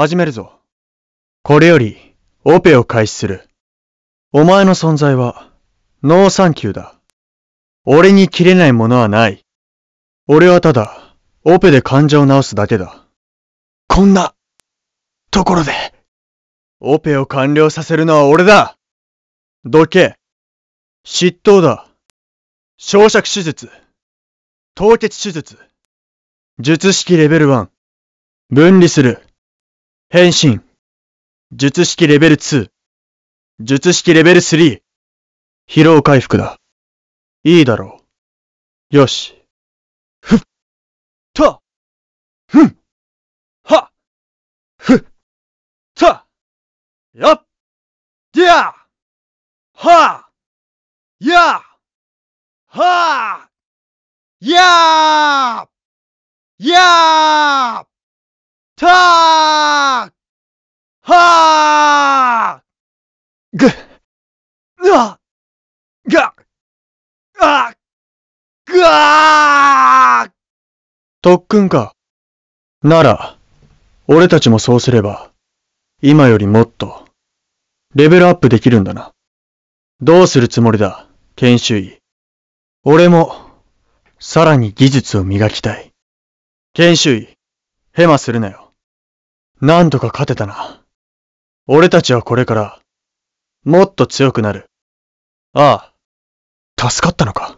始めるぞ。これより、オペを開始する。お前の存在は、ノーサンキューだ。俺に切れないものはない。俺はただ、オペで患者を治すだけだ。こんな、ところで。オペを完了させるのは俺だどけ執刀だ焼灼手術凍結手術術式レベル1分離する変身。術式レベル2。術式レベル3。疲労回復だ。いいだろう。よし。ふっ。た。ふん。は。ふっ。た。やっ。でや。は。や。は。や。や。たーはーぐうわがあぐわー特訓か。なら、俺たちもそうすれば、今よりもっと、レベルアップできるんだな。どうするつもりだ、研修医。俺も、さらに技術を磨きたい。研修医、ヘマするなよ。なんとか勝てたな。俺たちはこれから、もっと強くなる。ああ、助かったのか。